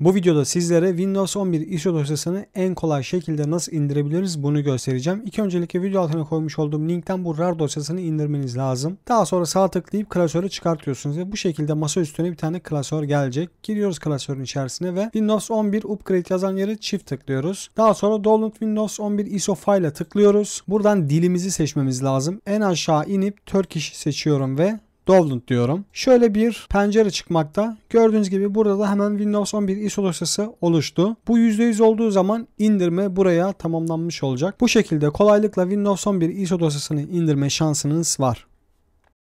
Bu videoda sizlere Windows 11 ISO dosyasını en kolay şekilde nasıl indirebiliriz bunu göstereceğim. İlk öncelikle video altına koymuş olduğum linkten bu RAR dosyasını indirmeniz lazım. Daha sonra sağ tıklayıp klasörü çıkartıyorsunuz ve bu şekilde masa üstüne bir tane klasör gelecek. Giriyoruz klasörün içerisine ve Windows 11 Upgrade yazan yere çift tıklıyoruz. Daha sonra Download Windows 11 ISO file tıklıyoruz. Buradan dilimizi seçmemiz lazım. En aşağı inip Turkish seçiyorum ve Dovland diyorum. Şöyle bir pencere çıkmakta. Gördüğünüz gibi burada da hemen Windows 11 ISO dosyası oluştu. Bu %100 olduğu zaman indirme buraya tamamlanmış olacak. Bu şekilde kolaylıkla Windows 11 ISO dosyasını indirme şansınız var.